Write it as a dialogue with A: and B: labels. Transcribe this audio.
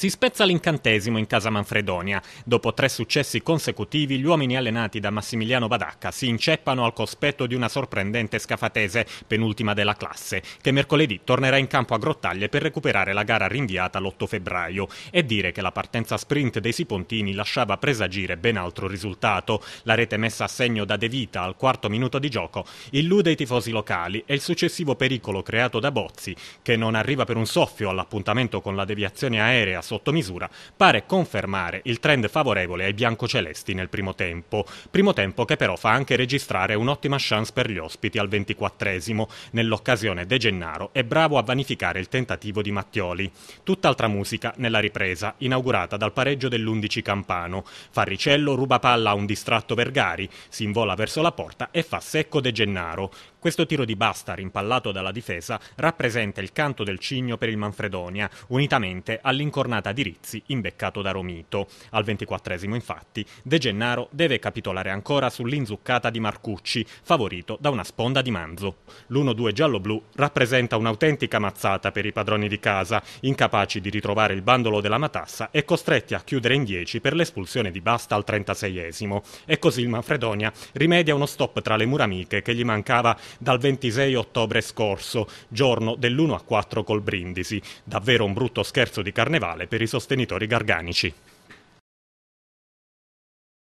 A: Si spezza l'incantesimo in casa Manfredonia. Dopo tre successi consecutivi, gli uomini allenati da Massimiliano Badacca si inceppano al cospetto di una sorprendente scafatese, penultima della classe, che mercoledì tornerà in campo a Grottaglie per recuperare la gara rinviata l'8 febbraio. E dire che la partenza sprint dei Sipontini lasciava presagire ben altro risultato. La rete messa a segno da De Vita al quarto minuto di gioco illude i tifosi locali e il successivo pericolo creato da Bozzi, che non arriva per un soffio all'appuntamento con la deviazione aerea sotto misura pare confermare il trend favorevole ai biancocelesti nel primo tempo, primo tempo che però fa anche registrare un'ottima chance per gli ospiti al 24 Nell'occasione De Gennaro è bravo a vanificare il tentativo di Mattioli. Tutt'altra musica nella ripresa, inaugurata dal pareggio dell'11 Campano. Farricello ruba palla a un distratto Vergari, si invola verso la porta e fa secco De Gennaro. Questo tiro di basta, rimpallato dalla difesa, rappresenta il canto del cigno per il Manfredonia, unitamente all'incornata di Rizzi imbeccato da Romito. Al 24 infatti, De Gennaro deve capitolare ancora sull'inzuccata di Marcucci, favorito da una sponda di Manzo. L'1-2 giallo-blu rappresenta un'autentica mazzata per i padroni di casa, incapaci di ritrovare il bandolo della matassa e costretti a chiudere in 10 per l'espulsione di Basta al 36 E così il Manfredonia rimedia uno stop tra le mura amiche che gli mancava dal 26 ottobre scorso, giorno dell'1 a 4 col Brindisi. Davvero un brutto scherzo di carnevale per i sostenitori garganici.